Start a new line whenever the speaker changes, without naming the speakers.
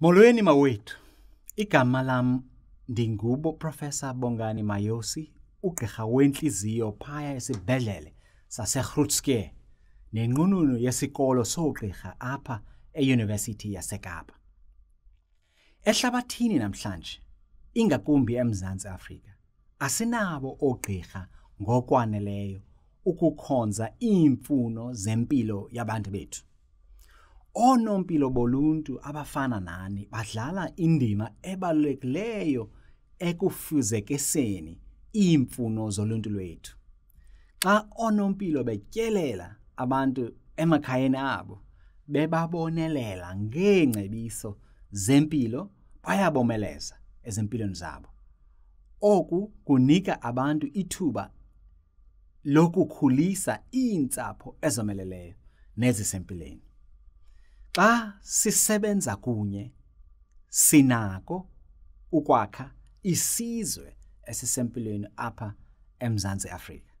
Molweni mawethu. Igama lam ndingubo Professor Bongani Mayosi, ugqirha wenhliziyo phaya esibhedlele saseGrootschuur nenqununu yesikolo sogqirha apha eYunivesithi yaseKapa. Ehlabathini namhlanje, ingakumbi eMzantsi Afrika, asinabo oogqirha ngokwaneleyo ukukhonza iimfuno zempilo yabantu bethu. onompilo boluntu abafana nani badlala indima ebalulekileyo ekufuzekiseni iimfuno zoluntu lwethu xa onompilo betyelela abantu emakhayeni abo bebabonelela ngeengcebiso zempilo bayabomeleza ezimpilweni zabo oku kunika abantu ithuba lokukhulisa iintsapho ezomeleleyo nezisempilweni Xa sisebenza kunye sinako ukwakha isizwe esisempilweni apha eMzantsi Afrika.